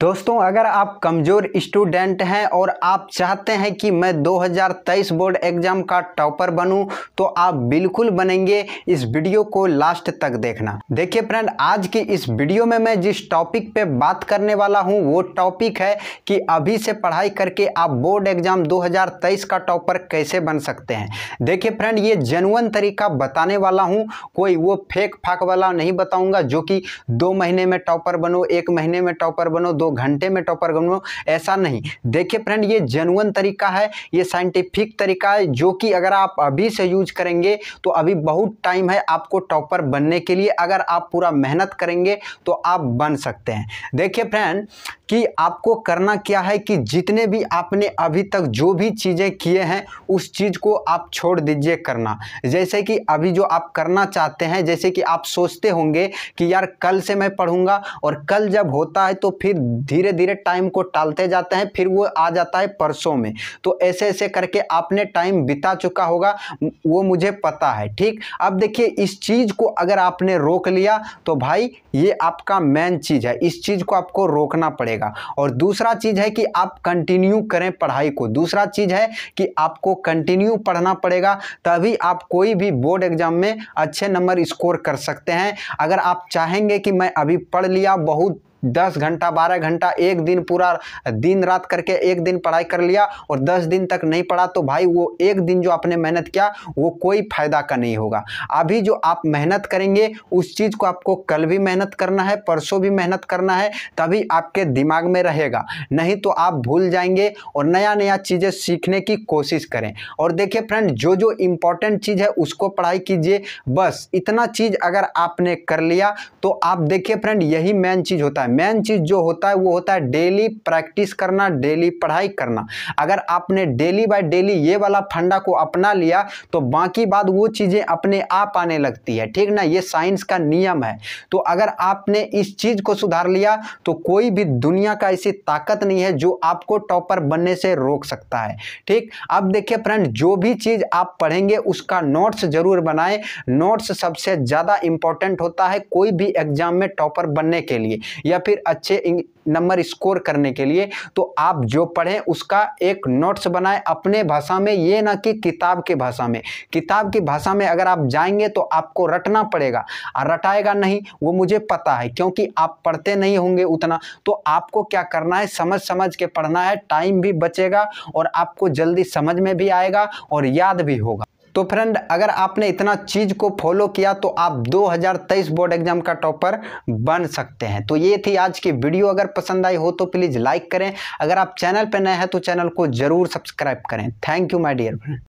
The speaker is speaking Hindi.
दोस्तों अगर आप कमज़ोर स्टूडेंट हैं और आप चाहते हैं कि मैं 2023 बोर्ड एग्ज़ाम का टॉपर बनूं तो आप बिल्कुल बनेंगे इस वीडियो को लास्ट तक देखना देखिए फ्रेंड आज की इस वीडियो में मैं जिस टॉपिक पे बात करने वाला हूं वो टॉपिक है कि अभी से पढ़ाई करके आप बोर्ड एग्ज़ाम 2023 का टॉपर कैसे बन सकते हैं देखिए फ्रेंड ये जेनुअन तरीका बताने वाला हूँ कोई वो फेक फाक वाला नहीं बताऊँगा जो कि दो महीने में टॉपर बनो एक महीने में टॉपर बनो दो घंटे में टॉपर बनो ऐसा नहीं देखिए फ्रेंड ये जेनुअन तरीका है ये साइंटिफिक तरीका है जो कि अगर आप अभी से यूज करेंगे तो अभी बहुत टाइम है आपको टॉपर बनने के लिए अगर आप पूरा मेहनत करेंगे तो आप बन सकते हैं देखिए फ्रेंड कि आपको करना क्या है कि जितने भी आपने अभी तक जो भी चीज़ें किए हैं उस चीज़ को आप छोड़ दीजिए करना जैसे कि अभी जो आप करना चाहते हैं जैसे कि आप सोचते होंगे कि यार कल से मैं पढ़ूंगा और कल जब होता है तो फिर धीरे धीरे टाइम को टालते जाते हैं फिर वो आ जाता है परसों में तो ऐसे ऐसे करके आपने टाइम बिता चुका होगा वो मुझे पता है ठीक अब देखिए इस चीज़ को अगर आपने रोक लिया तो भाई ये आपका मेन चीज़ है इस चीज़ को आपको रोकना पड़ेगा और दूसरा चीज़ है कि आप कंटिन्यू करें पढ़ाई को दूसरा चीज़ है कि आपको कंटिन्यू पढ़ना पड़ेगा तभी आप कोई भी बोर्ड एग्जाम में अच्छे नंबर स्कोर कर सकते हैं अगर आप चाहेंगे कि मैं अभी पढ़ लिया बहुत दस घंटा बारह घंटा एक दिन पूरा दिन रात करके एक दिन पढ़ाई कर लिया और दस दिन तक नहीं पढ़ा तो भाई वो एक दिन जो आपने मेहनत किया वो कोई फ़ायदा का नहीं होगा अभी जो आप मेहनत करेंगे उस चीज़ को आपको कल भी मेहनत करना है परसों भी मेहनत करना है तभी आपके दिमाग में रहेगा नहीं तो आप भूल जाएंगे और नया नया चीज़ें सीखने की कोशिश करें और देखिए फ्रेंड जो जो इम्पोर्टेंट चीज़ है उसको पढ़ाई कीजिए बस इतना चीज़ अगर आपने कर लिया तो आप देखिए फ्रेंड यही मेन चीज़ होता है है मेन चीज़ जो होता है वो होता है डेली प्रैक्टिस करना डेली पढ़ाई करना अगर आपने डेली बाय डेली ये वाला फंडा को अपना लिया तो बाकी बात वो चीज़ें अपने आप आने लगती है ठीक ना ये साइंस का नियम है तो अगर आपने इस चीज़ को सुधार लिया तो कोई भी दुनिया का ऐसी ताकत नहीं है जो आपको टॉपर बनने से रोक सकता है ठीक अब देखिए फ्रेंड जो भी चीज़ आप पढ़ेंगे उसका नोट्स ज़रूर बनाए नोट्स सबसे ज़्यादा इंपॉर्टेंट होता है कोई भी एग्जाम में टॉपर बनने के लिए या या फिर अच्छे नंबर स्कोर करने के लिए तो आप जो पढ़ें उसका एक नोट्स बनाएं अपने भाषा में ये ना कि किताब के भाषा में किताब की भाषा में अगर आप जाएंगे तो आपको रटना पड़ेगा और रटाएगा नहीं वो मुझे पता है क्योंकि आप पढ़ते नहीं होंगे उतना तो आपको क्या करना है समझ समझ के पढ़ना है टाइम भी बचेगा और आपको जल्दी समझ में भी आएगा और याद भी होगा तो फ्रेंड अगर आपने इतना चीज़ को फॉलो किया तो आप 2023 बोर्ड एग्जाम का टॉपर बन सकते हैं तो ये थी आज की वीडियो अगर पसंद आई हो तो प्लीज़ लाइक करें अगर आप चैनल पर नए हैं तो चैनल को ज़रूर सब्सक्राइब करें thank you my dear friend